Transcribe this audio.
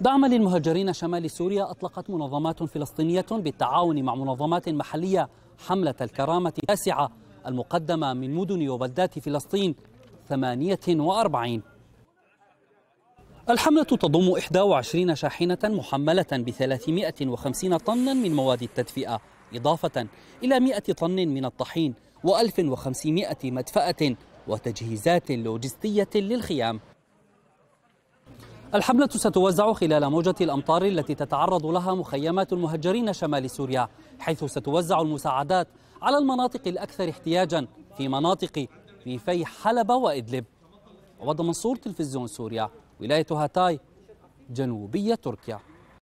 دعما للمهجرين شمال سوريا أطلقت منظمات فلسطينية بالتعاون مع منظمات محلية حملة الكرامة التاسعة المقدمة من مدن وبلدات فلسطين 48 الحملة تضم 21 شاحنة محملة ب 350 طنا من مواد التدفئة إضافة إلى 100 طن من الطحين و 1500 مدفأة وتجهيزات لوجستية للخيام الحملة ستوزع خلال موجة الأمطار التي تتعرض لها مخيمات المهجرين شمال سوريا حيث ستوزع المساعدات على المناطق الأكثر احتياجا في مناطق ريفي حلب وإدلب عبد منصور تلفزيون سوريا ولاية هاتاي جنوبية تركيا